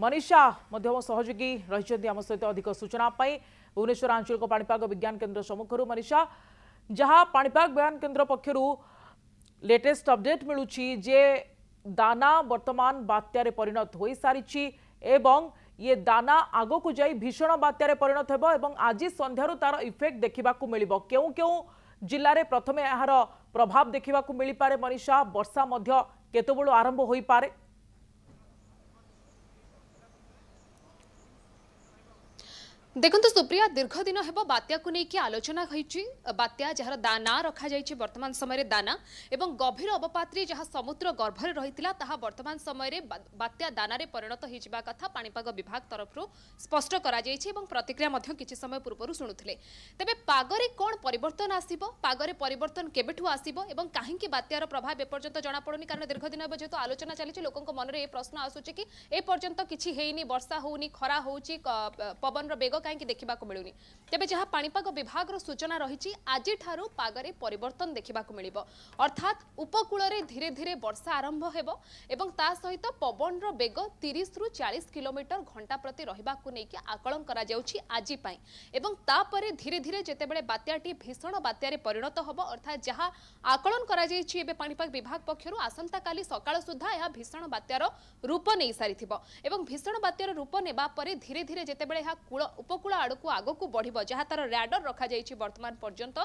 मनीषा सहयोगी रही आम सहित अधिक सूचनापी भुवनेश्वर आंचलिक पापाग विज्ञान केन्द्र सम्मुखर मनीषा जहाँ पापाग विज्ञान केन्द्र पक्षर लेटेस्ट अपडेट मिलूँ जे दाना बर्तमान बात्यार परिणत हो सारी एवं ये दाना आग को जा भीषण बात्यार परिणत हो आज सन्धार तार इफेक्ट देखा मिल क्यों क्यों जिले में प्रथम यार प्रभाव देखा मिल पाए मनीषा बर्षा केत आरंभ हो पाए দেখন্তু সুপ্রিয়া দীর্ঘদিন হব বাত্যাকু নেই আলোচনা হয়েছে বাত্যা যার দানা রখা যাই বর্তমান সময়ের দানা এবং গভীর অবপাতে যা সমুদ্র গর্ভরে রয়েছিল তাহা বর্তমান সময়ের বাত্যা দানারে পরিণত হয়ে কথা পাপাগ বিভাগ তরফর স্পষ্ট করা যাই এবং প্রতিক্রিয়া কিছু সময় পূর্বর শুণুলে তবে পাগরে কোণ পরিবর্তন আসব পাগরে পরিবর্তন কেবেঠু আসব এবং কাহিকি বাত্যার প্রভাব এপর্যন্ত জনাপড়ুনি কারণ দীর্ঘদিন হব যেহেতু আলোচনা চালছে লোক মনে এই প্রশ্ন আসুচি কি এপর্যন্ত কিছু হয়নি বর্ষা হোনি খরা হচ্ছে পবনর বেগ কাহি দেখা মিলুনি তবে যা পাপাগ বিভাগর সূচনা রয়েছে আজিঠার পাগরে পরিবর্তন দেখা মিলব অর্থাৎ উপকূলের ধীরে ধীরে বর্ষা আরম্ভ হব এবং তা সহিত পবনর বেগ তিরিশ রু চাশ কিলোমিটর ঘণ্টা প্রতি রহবাকে নিয়ে আকলন করা যাচ্ছে আজিপাই এবং তাপরে ধীরে ধীরে যেতবে বাত্যাটি ভীষণ বাত্যার পরিণত হব অর্থাৎ যা আকলন করা যাই এবে পাপাগ বিভাগ পক্ষ আসন্তকালি সকাল সুদ্ধা ଏହା ଭୀଷଣ ବାତ୍ୟାର ରୂପ ନେଇସାରିଥିବ ଏବଂ ଭୀଷଣ ବାତ୍ୟାର ରୂପ ନେବା ପରେ ଧୀରେ ଧୀରେ ଯେତେବେଳେ ଏହା କୂଳ ଉପକୂଳ ଆଡ଼କୁ ଆଗକୁ ବଢ଼ିବ ଯାହା ତାର ରାଡର ରଖାଯାଇଛି ବର୍ତ୍ତମାନ ପର୍ଯ୍ୟନ୍ତ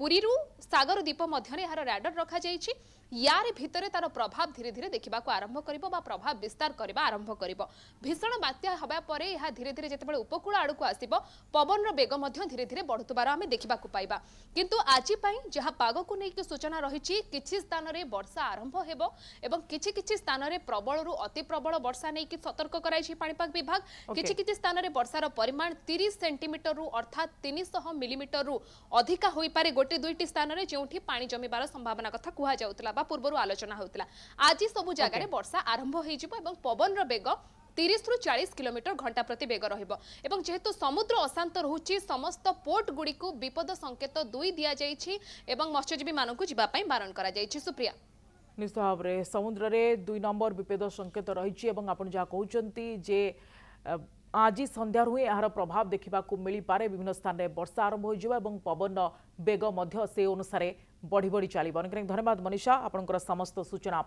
ପୁରୀରୁ ସାଗର ଦ୍ୱୀପ ମଧ୍ୟରେ ଏହାର ରାଡର ରଖାଯାଇଛି ୟାରି ଭିତରେ ତାର ପ୍ରଭାବ ଧୀରେ ଧୀରେ ଦେଖିବାକୁ ଆରମ୍ଭ କରିବ ବା ପ୍ରଭାବ ବିସ୍ତାର କରିବା ଆରମ୍ଭ କରିବ ଭୀଷଣ ବାତ୍ୟା ହେବା ପରେ ଏହା ଧୀରେ ଧୀରେ ଯେତେବେଳେ ଉପକୂଳ ଆଡ଼କୁ ଆସିବ ପବନର ବେଗ ମଧ୍ୟ ଧୀରେ ଧୀରେ ବଢ଼ୁଥିବାର ଆମେ ଦେଖିବାକୁ ପାଇବା କିନ୍ତୁ ଆଜି ପାଇଁ ଯାହା ପାଗକୁ ନେଇକି ସୂଚନା ରହିଛି କିଛି ସ୍ଥାନରେ ବର୍ଷା ଆରମ୍ଭ ହେବ ଏବଂ କିଛି କିଛି ସ୍ଥାନରେ ପ୍ରବଳରୁ ଅତି ପ୍ରବଳ ବର୍ଷା ନେଇକି ସତର୍କ କରାଇଛି ପାଣିପାଗ ବିଭାଗ କିଛି କିଛି ସ୍ଥାନରେ ବର୍ଷାର ପରିମାଣ ତିରିଶ ସେଣ୍ଟିମିଟରରୁ ଅର୍ଥାତ୍ ତିନିଶହ ମିଲିମିଟରରୁ ଅଧିକା ହୋଇପାରେ ଗୋଟେ ଦୁଇଟି ସ୍ଥାନରେ ଯେଉଁଠି ପାଣି ଜମିବାର ସମ୍ଭାବନା କଥା କୁହାଯାଉଥିଲା ବା ହେବା ପୂର୍ବରୁ ଆଲୋଚନା ହେଉଥିଲା ଆଜି ସବୁ ଜାଗାରେ ବର୍ଷା ଆରମ୍ଭ ହୋଇଯିବ ଏବଂ ପବନର ବେଗ তিরিশরু চাশ কিলোমিটর ঘণ্টা প্রতি বেগ রহব এবং যেহেতু সমুদ্র অশান্ত রয়েছে সমস্ত পোর্ট গুড়ি বিপদ সংকেত দুই দিয়া যাই এবং মৎস্যজীবী মানুষ যা বারণ করা যাই সুপ্রিয়া নিশ্চয় ভাবে সমুদ্রের দুই নম্বর বিপদ সংকেত রয়েছে এবং আপনার যা কুমার যে আজ সন্ধ্যার হি এর প্রভাব দেখা মিপারে বিভিন্ন স্থানে বর্ষা আরম্ভ হয়ে যাব এবং পবন বেগ সে অনুসারে बढ़ी बढ़ी चलो अनेक धन्यवाद मनीषा आप समस्त सूचना